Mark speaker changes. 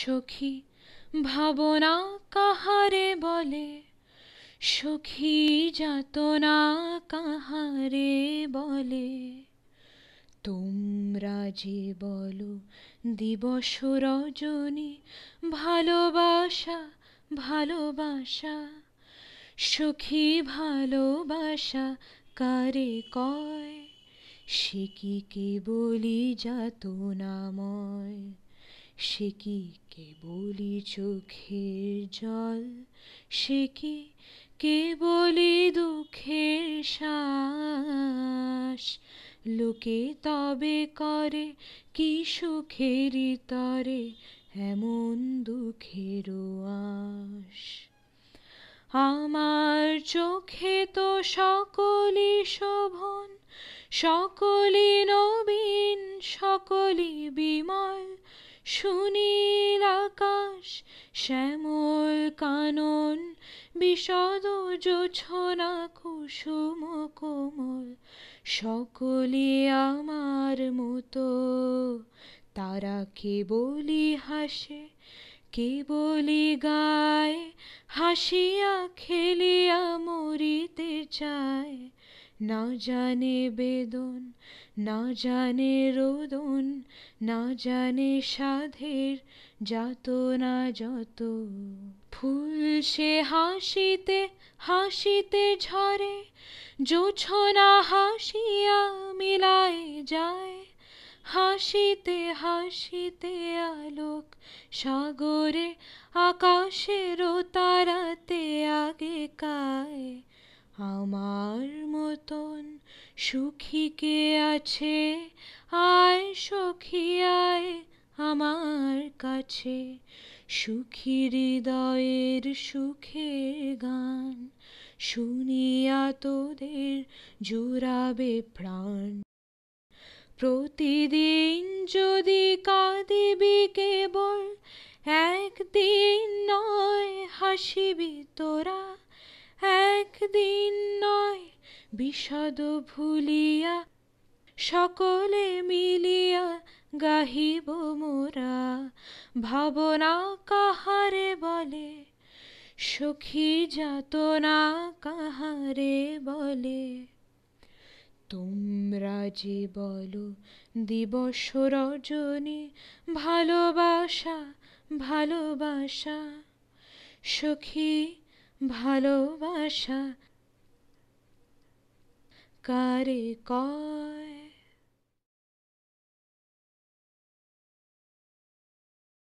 Speaker 1: সখী ভাবনা কাহারে বলে সখী যাতনা কাহারে বলে তোমরা যে বলো দিবস রজনী ভালোবাসা ভালোবাসা সখী ভালোবাসা কারে কয় সে কি কে বলি যাতনাময় সে কি কেবলি চোখের জল সে কি কেবলি দুঃখের শ্বাস লোকে তবে করে কি সুখেরই তরে এমন দুঃখের আস আমার চোখে তো সকলই শোভন সকলই নবীন সকলই বিমল সুনীল আকাশ শ্যামল কানন বিশদ জোছনা কুসুম কোমল সকলে আমার মতো তারা কেবলি হাসে কেবলি গায় হাসিয়া খেলিয়া মরিতে চায় না জানে বেদন না জানে রোদন না জানে সাধের যত না যত ফুল সে হাসিতে হাসিতে ঝরে জোছনা হাসিয়া মিলাই যায় হাসিতে হাসিতে আলোক সাগরে আকাশেরও তারাতে আগে কায় আমার মতন সুখী কে আছে আয় সখী আয় আমার কাছে সুখী হৃদয়ের সুখের গান শুনিয়া তোদের জোড়াবে প্রাণ প্রতিদিন যদি কাঁদিবি কেবল একদিন নয় হাসিবি তোরা একদিন বিষদ ভুলিয়া সকলে মিলিয়া গাহিব মোরা ভাবনা কাহারে বলে সখী যাতনা কাহারে বলে তোমরা যে বলো দিবস রজনী ভালোবাসা ভালোবাসা সখী ভালোবাসা करे कौन